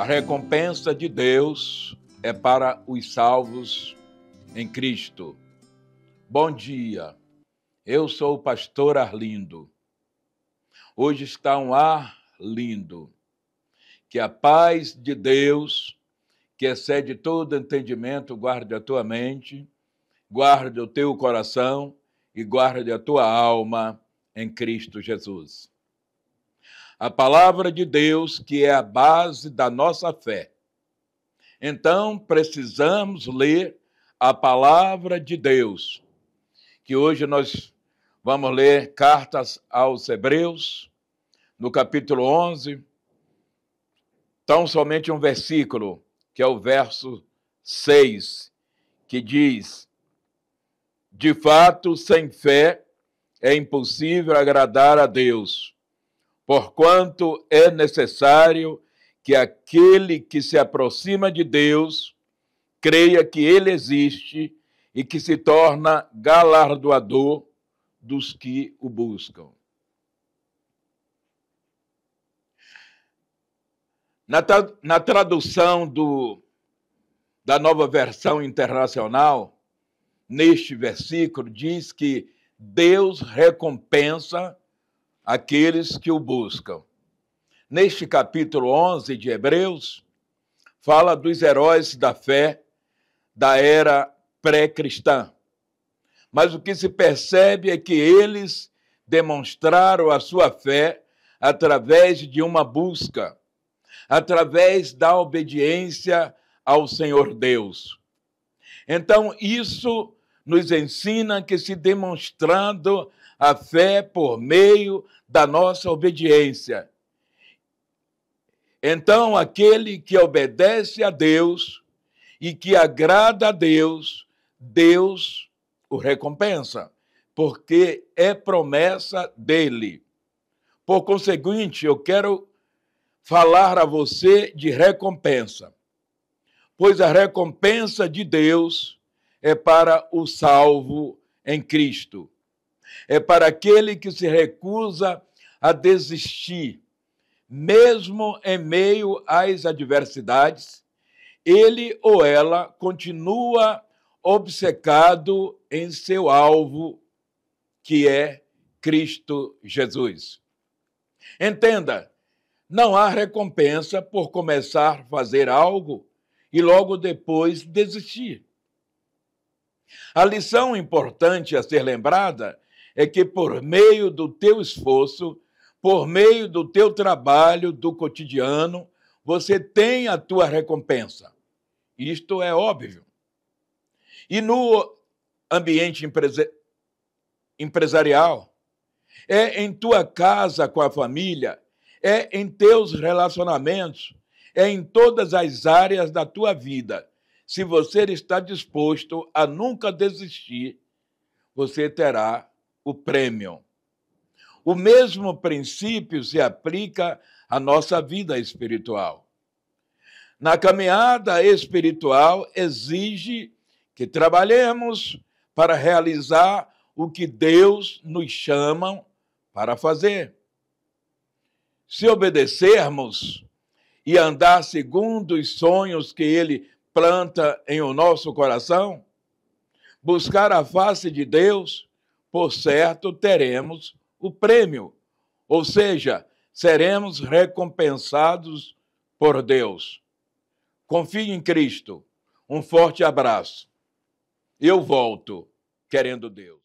A recompensa de Deus é para os salvos em Cristo. Bom dia, eu sou o pastor Arlindo. Hoje está um ar lindo. Que a paz de Deus, que excede todo entendimento, guarde a tua mente, guarde o teu coração e guarde a tua alma em Cristo Jesus a palavra de Deus, que é a base da nossa fé. Então, precisamos ler a palavra de Deus, que hoje nós vamos ler cartas aos Hebreus, no capítulo 11, tão somente um versículo, que é o verso 6, que diz: De fato, sem fé é impossível agradar a Deus porquanto é necessário que aquele que se aproxima de Deus creia que ele existe e que se torna galardoador dos que o buscam. Na, tra na tradução do, da nova versão internacional, neste versículo, diz que Deus recompensa aqueles que o buscam. Neste capítulo 11 de Hebreus, fala dos heróis da fé da era pré-cristã. Mas o que se percebe é que eles demonstraram a sua fé através de uma busca, através da obediência ao Senhor Deus. Então, isso nos ensina que se demonstrando a fé por meio da nossa obediência. Então, aquele que obedece a Deus e que agrada a Deus, Deus o recompensa, porque é promessa dele. Por conseguinte, eu quero falar a você de recompensa, pois a recompensa de Deus é para o salvo em Cristo. É para aquele que se recusa a desistir, mesmo em meio às adversidades, ele ou ela continua obcecado em seu alvo, que é Cristo Jesus. Entenda, não há recompensa por começar a fazer algo e logo depois desistir. A lição importante a ser lembrada é que, por meio do teu esforço, por meio do teu trabalho do cotidiano, você tem a tua recompensa. Isto é óbvio. E no ambiente empresarial, é em tua casa com a família, é em teus relacionamentos, é em todas as áreas da tua vida se você está disposto a nunca desistir, você terá o prêmio. O mesmo princípio se aplica à nossa vida espiritual. Na caminhada espiritual, exige que trabalhemos para realizar o que Deus nos chama para fazer. Se obedecermos e andar segundo os sonhos que Ele planta em o nosso coração? Buscar a face de Deus, por certo teremos o prêmio, ou seja, seremos recompensados por Deus. Confie em Cristo. Um forte abraço. Eu volto, querendo Deus.